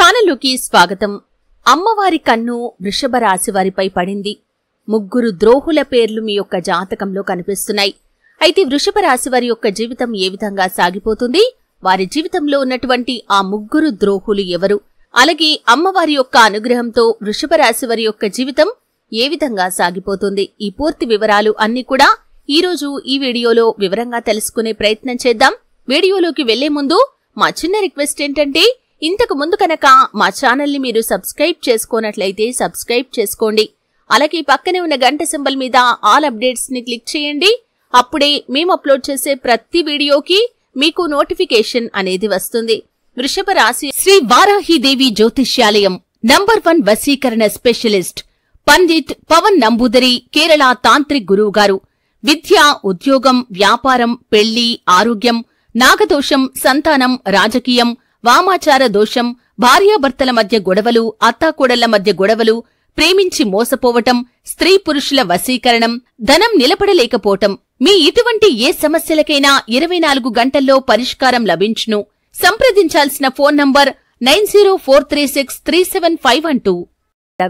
ఛానల్లోకి స్వాగతం అమ్మవారి కన్ను వృషభ రాశి వారిపై పడింది ముగ్గురు ద్రోహుల పేర్లు మీ యొక్క జాతకంలో కనిపిస్తున్నాయి అయితే వృషభ రాశి వారి యొక్క జీవితం ఏ విధంగా సాగిపోతుంది వారి జీవితంలో ఉన్నటువంటి ఆ ముగ్గురు ద్రోహులు ఎవరు అలాగే అమ్మవారి యొక్క అనుగ్రహంతో వృషభ రాశి వారి యొక్క జీవితం ఏ విధంగా సాగిపోతుంది ఈ పూర్తి వివరాలు అన్ని కూడా ఈరోజు ఈ వీడియోలో వివరంగా తెలుసుకునే ప్రయత్నం చేద్దాం వీడియోలోకి వెళ్లే ముందు మా చిన్న రిక్వెస్ట్ ఏంటంటే ఇంతకు ముందు కనుక మా ఛానల్ని మీరు సబ్స్క్రైబ్ చేసుకోనట్లయితే సబ్స్క్రైబ్ చేసుకోండి అలాగే పక్కనే ఉన్న గంట సింబల్ మీద ఆల్ అప్డేట్స్ని క్లిక్ చేయండి అప్పుడే మేము అప్లోడ్ చేసే ప్రతి వీడియోకి మీకు నోటిఫికేషన్ అనేది వస్తుంది వృషభ రాశి శ్రీ దేవి జ్యోతిష్యాలయం నంబర్ వన్ వశీకరణ స్పెషలిస్ట్ పండిట్ పవన్ నంబూదరి కేరళ తాంత్రిక్ గురువు గారు విద్య ఉద్యోగం వ్యాపారం పెళ్లి ఆరోగ్యం నాగదోషం సంతానం రాజకీయం వామాచార దోషం భార్యాభర్తల మధ్య గొడవలు అత్తాకూడళ్ల మధ్య గొడవలు ప్రేమించి మోసపోవటం స్త్రీ పురుషుల వశీకరణం ధనం నిలబడలేకపోవటం మీ ఇటువంటి ఏ సమస్యలకైనా ఇరవై నాలుగు గంటల్లో పరిష్కారం లభించును సంప్రదించాల్సిన phone number nine zero four three six three seven five one two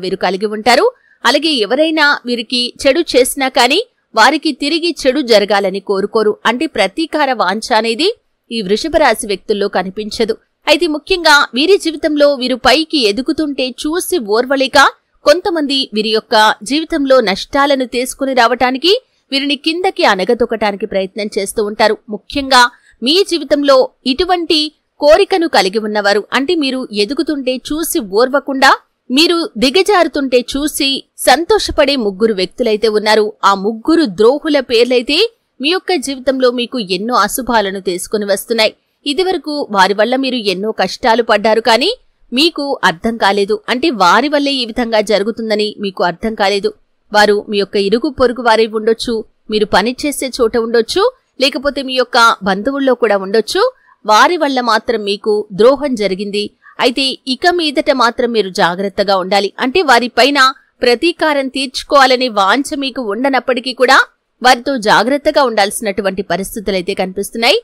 వీరు కలిగి ఉంటారు అలాగే ఎవరైనా వీరికి చెడు చేసినా కానీ వారికి తిరిగి చెడు జరగాలని కోరుకోరు అంటే ప్రతీకార వాంఛ అనేది ఈ వృషభ రాశి వ్యక్తుల్లో కనిపించదు అయితే ముఖ్యంగా వీరి జీవితంలో వీరు పైకి ఎదుగుతుంటే చూసి ఓర్వలేక కొంతమంది వీరి యొక్క జీవితంలో నష్టాలను తీసుకుని రావటానికి వీరిని కిందకి అనగదొక్కటానికి ప్రయత్నం చేస్తూ ఉంటారు ముఖ్యంగా మీ జీవితంలో ఇటువంటి కోరికను కలిగి ఉన్నవారు అంటే మీరు ఎదుగుతుంటే చూసి ఓర్వకుండా మీరు దిగజారుతుంటే చూసి సంతోషపడే ముగ్గురు వ్యక్తులైతే ఉన్నారు ఆ ముగ్గురు ద్రోహుల పేర్లైతే మీ యొక్క జీవితంలో మీకు ఎన్నో అశుభాలను తీసుకుని వస్తున్నాయి ఇదివరకు వారి వల్ల మీరు ఎన్నో కష్టాలు పడ్డారు కానీ మీకు అర్థం కాలేదు అంటే వారి వల్లే ఈ విధంగా జరుగుతుందని మీకు అర్థం కాలేదు వారు మీ యొక్క ఇరుగు పొరుగు వారి ఉండొచ్చు మీరు పనిచేసే చోట ఉండొచ్చు లేకపోతే మీ యొక్క బంధువుల్లో కూడా ఉండొచ్చు వారి వల్ల మాత్రం మీకు ద్రోహం జరిగింది అయితే ఇక మీదట మాత్రం మీరు జాగ్రత్తగా ఉండాలి అంటే వారిపైన ప్రతీకారం తీర్చుకోవాలనే వాంఛ మీకు ఉండనప్పటికీ కూడా వారితో జాగ్రత్తగా ఉండాల్సినటువంటి పరిస్థితులు అయితే కనిపిస్తున్నాయి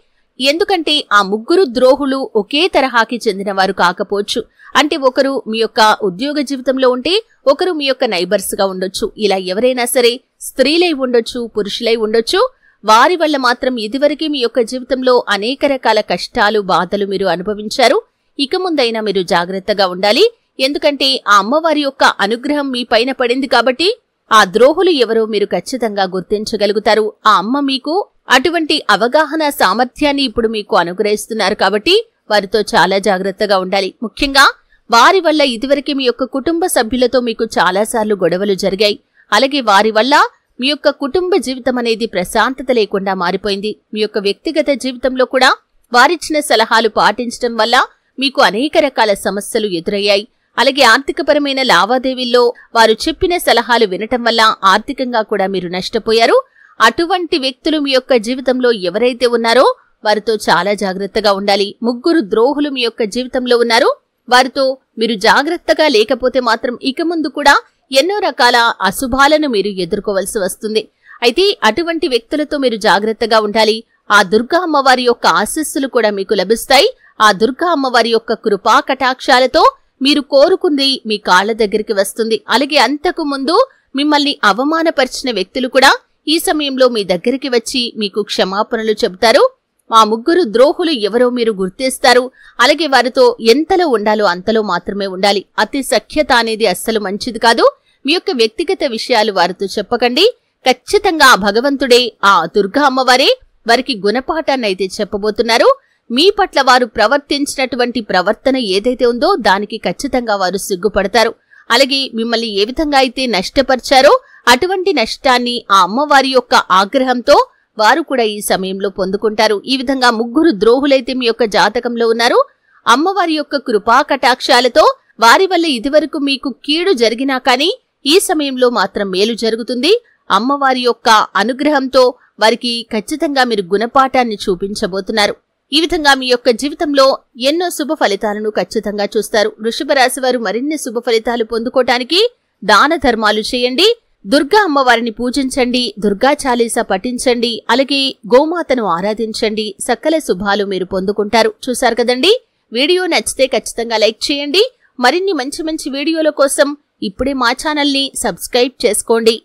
ఎందుకంటే ఆ ముగ్గురు ద్రోహులు ఒకే తరహాకి చెందినవారు కాకపోవచ్చు అంటే ఒకరు మీ యొక్క ఉద్యోగ జీవితంలో ఉంటే ఒకరు మీ యొక్క నైబర్స్గా ఉండొచ్చు ఇలా ఎవరైనా సరే స్త్రీలై ఉండొచ్చు పురుషులై ఉండొచ్చు వారి వల్ల మాత్రం ఇదివరకే మీ యొక్క జీవితంలో అనేక రకాల కష్టాలు బాధలు మీరు అనుభవించారు ఇక ముందైనా మీరు జాగ్రత్తగా ఉండాలి ఎందుకంటే ఆ అమ్మవారి యొక్క అనుగ్రహం మీ పైన పడింది కాబట్టి ఆ ద్రోహులు ఎవరో మీరు ఖచ్చితంగా గుర్తించగలుగుతారు ఆ అమ్మ మీకు అటువంటి అవగాహన సామర్థ్యాన్ని ఇప్పుడు మీకు అనుగ్రహిస్తున్నారు కాబట్టి వారితో చాలా జాగ్రత్తగా ఉండాలి ముఖ్యంగా వారి వల్ల ఇదివరకే మీ యొక్క కుటుంబ సభ్యులతో మీకు చాలాసార్లు గొడవలు జరిగాయి అలాగే వారి వల్ల మీ యొక్క కుటుంబ జీవితం అనేది ప్రశాంతత లేకుండా మారిపోయింది మీ యొక్క వ్యక్తిగత జీవితంలో కూడా వారిచ్చిన సలహాలు పాటించడం వల్ల మీకు అనేక రకాల సమస్యలు ఎదురయ్యాయి అలాగే ఆర్థికపరమైన లావాదేవీల్లో వారు చెప్పిన సలహాలు వినటం వల్ల ఆర్థికంగా కూడా మీరు నష్టపోయారు అటువంటి వ్యక్తులు మీ యొక్క జీవితంలో ఎవరైతే ఉన్నారో వారితో చాలా జాగ్రత్తగా ఉండాలి ముగ్గురు ద్రోహులు మీ యొక్క జీవితంలో ఉన్నారు వారితో మీరు జాగ్రత్తగా లేకపోతే మాత్రం ఇక ముందు కూడా ఎన్నో రకాల అశుభాలను మీరు ఎదుర్కోవలసి వస్తుంది అయితే అటువంటి వ్యక్తులతో మీరు జాగ్రత్తగా ఉండాలి ఆ దుర్గా అమ్మవారి యొక్క ఆశస్సులు కూడా మీకు లభిస్తాయి ఆ దుర్గా అమ్మవారి యొక్క కృపా కటాక్షాలతో మీరు కోరుకుంది మీ కాళ్ళ దగ్గరికి వస్తుంది అలాగే అంతకు ముందు మిమ్మల్ని అవమానపరిచిన వ్యక్తులు కూడా ఈ సమయంలో మీ దగ్గరికి వచ్చి మీకు క్షమాపణలు చెబుతారు మా ముగ్గురు ద్రోహులు ఎవరో మీరు గుర్తిస్తారు అలాగే వారితో ఎంతలో ఉండాలో అంతలో మాత్రమే ఉండాలి అతి సఖ్యత అనేది అస్సలు మంచిది కాదు మీ యొక్క వ్యక్తిగత విషయాలు వారితో చెప్పకండి ఖచ్చితంగా ఆ భగవంతుడే ఆ దుర్గా అమ్మవారే వారికి గుణపాఠాన్ని అయితే చెప్పబోతున్నారు మీ పట్ల వారు ప్రవర్తించినటువంటి ప్రవర్తన ఏదైతే ఉందో దానికి ఖచ్చితంగా వారు సిగ్గుపడతారు అలాగే మిమ్మల్ని ఏ విధంగా అయితే నష్టపరిచారో అటువంటి నష్టాన్ని ఆ అమ్మవారి యొక్క ఆగ్రహంతో వారు కూడా ఈ సమయంలో పొందుకుంటారు ఈ విధంగా ముగ్గురు ద్రోహులైతే మీ యొక్క జాతకంలో ఉన్నారు అమ్మవారి యొక్క కృపా కటాక్షాలతో వారి వల్ల ఇదివరకు మీకు కీడు జరిగినా కానీ ఈ సమయంలో మాత్రం మేలు జరుగుతుంది అమ్మవారి యొక్క అనుగ్రహంతో వారికి ఖచ్చితంగా మీరు గుణపాఠాన్ని చూపించబోతున్నారు ఈ విధంగా మీ యొక్క జీవితంలో ఎన్నో శుభ ఫలితాలను ఖచ్చితంగా చూస్తారు వృషభ రాశి వారు మరిన్ని శుభ ఫలితాలు పొందుకోవటానికి దాన ధర్మాలు చేయండి దుర్గా అమ్మవారిని పూజించండి దుర్గా చాలీస పఠించండి అలాగే గోమాతను ఆరాధించండి సకల శుభాలు మీరు పొందుకుంటారు చూశారు కదండి వీడియో నచ్చితే ఖచ్చితంగా లైక్ చేయండి మరిన్ని మంచి మంచి వీడియోల కోసం ఇప్పుడే మా ఛానల్ని సబ్స్క్రైబ్ చేసుకోండి